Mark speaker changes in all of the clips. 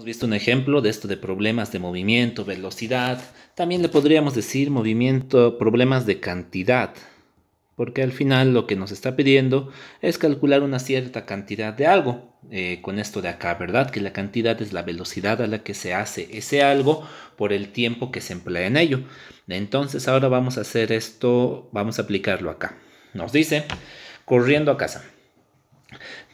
Speaker 1: Hemos visto un ejemplo de esto de problemas de movimiento, velocidad. También le podríamos decir movimiento, problemas de cantidad. Porque al final lo que nos está pidiendo es calcular una cierta cantidad de algo. Eh, con esto de acá, ¿verdad? Que la cantidad es la velocidad a la que se hace ese algo por el tiempo que se emplea en ello. Entonces ahora vamos a hacer esto, vamos a aplicarlo acá. Nos dice, corriendo a casa.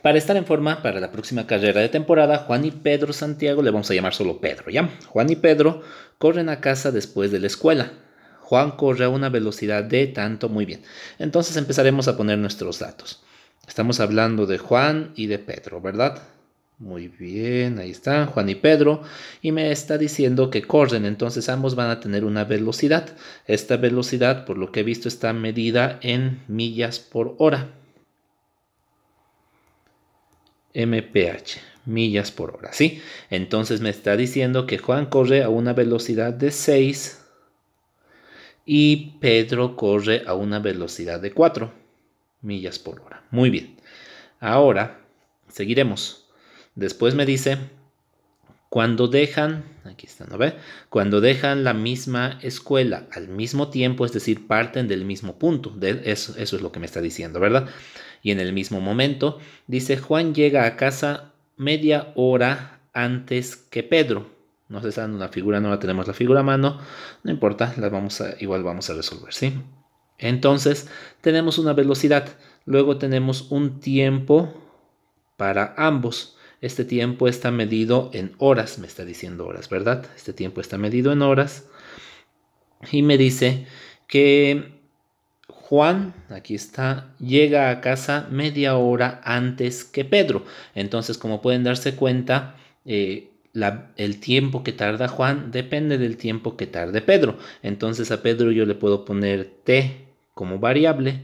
Speaker 1: Para estar en forma para la próxima carrera de temporada, Juan y Pedro Santiago, le vamos a llamar solo Pedro, ¿ya? Juan y Pedro corren a casa después de la escuela. Juan corre a una velocidad de tanto, muy bien. Entonces empezaremos a poner nuestros datos. Estamos hablando de Juan y de Pedro, ¿verdad? Muy bien, ahí están Juan y Pedro. Y me está diciendo que corren, entonces ambos van a tener una velocidad. Esta velocidad, por lo que he visto, está medida en millas por hora mph, millas por hora, ¿sí? Entonces me está diciendo que Juan corre a una velocidad de 6 y Pedro corre a una velocidad de 4 millas por hora. Muy bien. Ahora, seguiremos. Después me dice, cuando dejan, aquí está, ¿no ve? Cuando dejan la misma escuela al mismo tiempo, es decir, parten del mismo punto. eso es lo que me está diciendo, ¿verdad? Y en el mismo momento, dice Juan llega a casa media hora antes que Pedro. No está dando una figura, no la tenemos la figura a mano, no importa, la vamos a, igual vamos a resolver, ¿sí? Entonces, tenemos una velocidad, luego tenemos un tiempo para ambos. Este tiempo está medido en horas, me está diciendo horas, ¿verdad? Este tiempo está medido en horas. Y me dice que Juan, aquí está, llega a casa media hora antes que Pedro. Entonces, como pueden darse cuenta, eh, el tiempo que tarda Juan depende del tiempo que tarde Pedro. Entonces a Pedro yo le puedo poner T como variable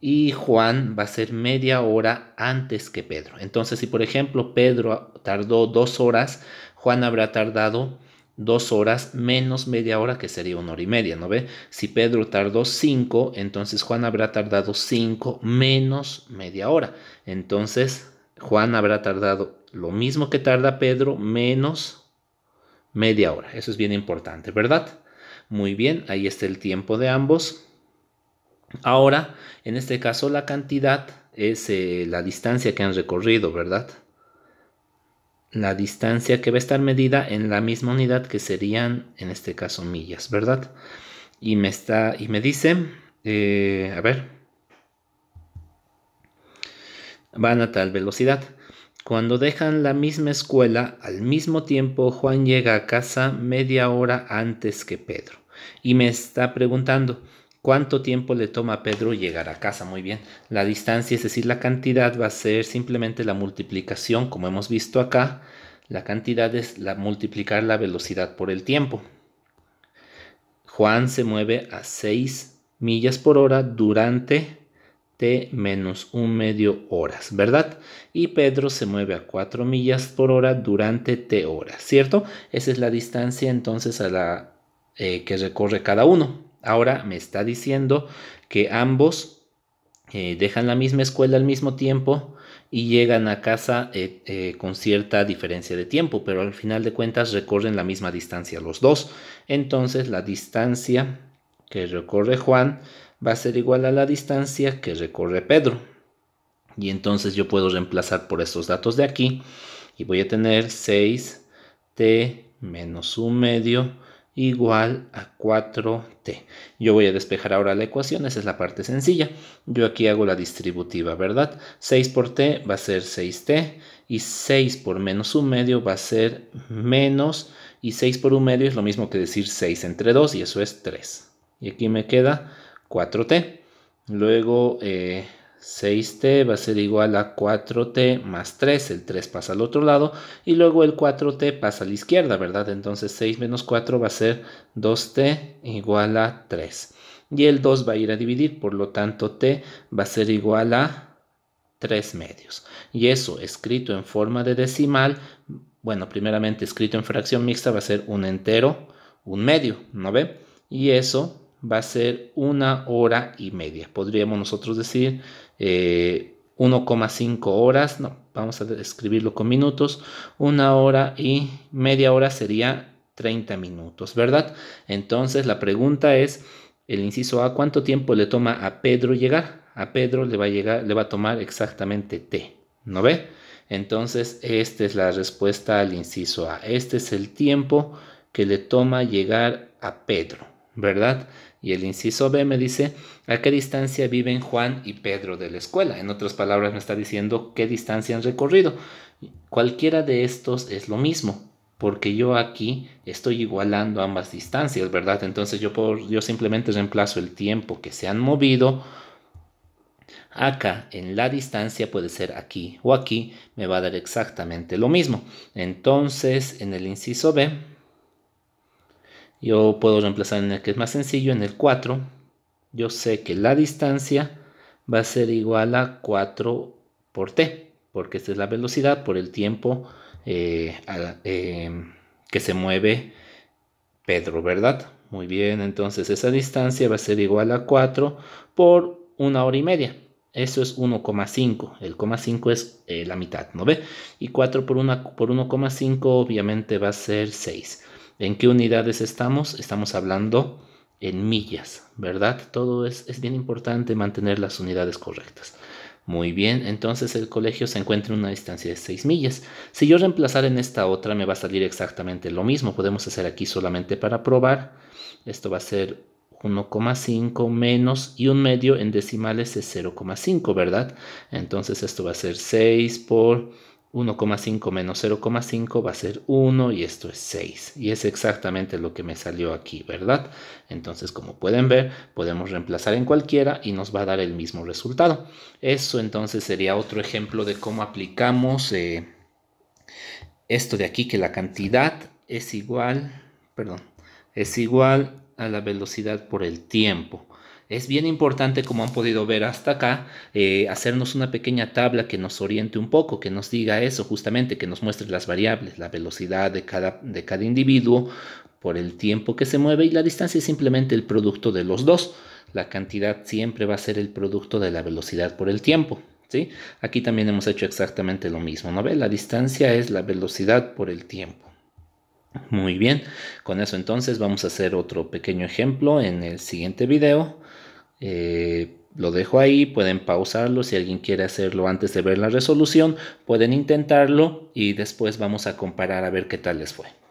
Speaker 1: y Juan va a ser media hora antes que Pedro. Entonces si por ejemplo Pedro tardó dos horas, Juan habrá tardado dos horas menos media hora, que sería una hora y media, ¿no ve? Si Pedro tardó cinco, entonces Juan habrá tardado cinco menos media hora. Entonces Juan habrá tardado lo mismo que tarda Pedro menos media hora. Eso es bien importante, ¿verdad? Muy bien, ahí está el tiempo de ambos. Ahora, en este caso, la cantidad es eh, la distancia que han recorrido, ¿verdad? la distancia que va a estar medida en la misma unidad que serían en este caso millas, ¿verdad? Y me está y me dice, eh, a ver, van a tal velocidad. Cuando dejan la misma escuela, al mismo tiempo Juan llega a casa media hora antes que Pedro. Y me está preguntando, cuánto tiempo le toma a Pedro llegar a casa. Muy bien, la distancia, es decir, la cantidad va a ser simplemente la multiplicación, como hemos visto acá. La cantidad es la, multiplicar la velocidad por el tiempo. Juan se mueve a 6 millas por hora durante t menos un medio horas, ¿verdad? Y Pedro se mueve a 4 millas por hora durante t horas, ¿cierto? Esa es la distancia entonces a la eh, que recorre cada uno. Ahora me está diciendo que ambos eh, dejan la misma escuela al mismo tiempo y llegan a casa eh, eh, con cierta diferencia de tiempo, pero al final de cuentas recorren la misma distancia los dos. Entonces la distancia que recorre Juan va a ser igual a la distancia que recorre Pedro. Y entonces yo puedo reemplazar por estos datos de aquí y voy a tener 6t menos un medio igual a 4t. Yo voy a despejar ahora la ecuación, esa es la parte sencilla. Yo aquí hago la distributiva, ¿verdad? 6 por t va a ser 6t y 6 por menos un medio va a ser menos y 6 por un medio es lo mismo que decir 6 entre 2 y eso es 3. Y aquí me queda 4t. Luego eh, 6t va a ser igual a 4t más 3, el 3 pasa al otro lado y luego el 4t pasa a la izquierda, ¿verdad? Entonces 6 menos 4 va a ser 2t igual a 3. Y el 2 va a ir a dividir, por lo tanto t va a ser igual a 3 medios. Y eso escrito en forma de decimal, bueno, primeramente escrito en fracción mixta va a ser un entero, un medio, ¿no ve? Y eso va a ser una hora y media. Podríamos nosotros decir 1,5 eh, horas, no, vamos a escribirlo con minutos, una hora y media hora sería 30 minutos, ¿verdad? Entonces la pregunta es, el inciso A, ¿cuánto tiempo le toma a Pedro llegar? A Pedro le va a, llegar, le va a tomar exactamente T, ¿no ve? Entonces esta es la respuesta al inciso A, este es el tiempo que le toma llegar a Pedro, ¿verdad? Y el inciso B me dice a qué distancia viven Juan y Pedro de la escuela. En otras palabras, me está diciendo qué distancia han recorrido. Cualquiera de estos es lo mismo, porque yo aquí estoy igualando ambas distancias, ¿verdad? Entonces yo, yo simplemente reemplazo el tiempo que se han movido acá en la distancia puede ser aquí o aquí, me va a dar exactamente lo mismo. Entonces, en el inciso B, yo puedo reemplazar en el que es más sencillo, en el 4. Yo sé que la distancia va a ser igual a 4 por t, porque esta es la velocidad por el tiempo eh, em, que se mueve Pedro, ¿verdad? Muy bien, entonces esa distancia va a ser igual a 4 por una hora y media. Eso es 1,5. El 0,5 es eh, la mitad, ¿no ve? Y 4 por, por 1,5 obviamente va a ser 6. ¿En qué unidades estamos? Estamos hablando en millas, ¿verdad? Todo es, bien importante mantener las unidades correctas. Muy bien, entonces el colegio se encuentra en una distancia de 6 millas. Si yo reemplazar en esta otra me va a salir exactamente lo mismo. Podemos hacer aquí solamente para probar. Esto va a ser 1,5 menos y un medio en decimales es 0,5, ¿verdad? Entonces esto va a ser 6 por 1,5 menos 0,5 va a ser 1 y esto es 6. Y es exactamente lo que me salió aquí, ¿verdad? Entonces, como pueden ver, podemos reemplazar en cualquiera y nos va a dar el mismo resultado. Eso entonces sería otro ejemplo de cómo aplicamos eh, esto de aquí, que la cantidad es igual, perdón, es igual a la velocidad por el tiempo. Es bien importante, como han podido ver hasta acá, eh, hacernos una pequeña tabla que nos oriente un poco, que nos diga eso justamente, que nos muestre las variables, la velocidad de cada, de cada individuo por el tiempo que se mueve y la distancia es simplemente el producto de los dos. La cantidad siempre va a ser el producto de la velocidad por el tiempo. ¿sí? Aquí también hemos hecho exactamente lo mismo. ¿no ve? La distancia es la velocidad por el tiempo. Muy bien, con eso entonces vamos a hacer otro pequeño ejemplo en el siguiente video. Eh, lo dejo ahí, pueden pausarlo. Si alguien quiere hacerlo antes de ver la resolución, pueden intentarlo y después vamos a comparar a ver qué tal les fue.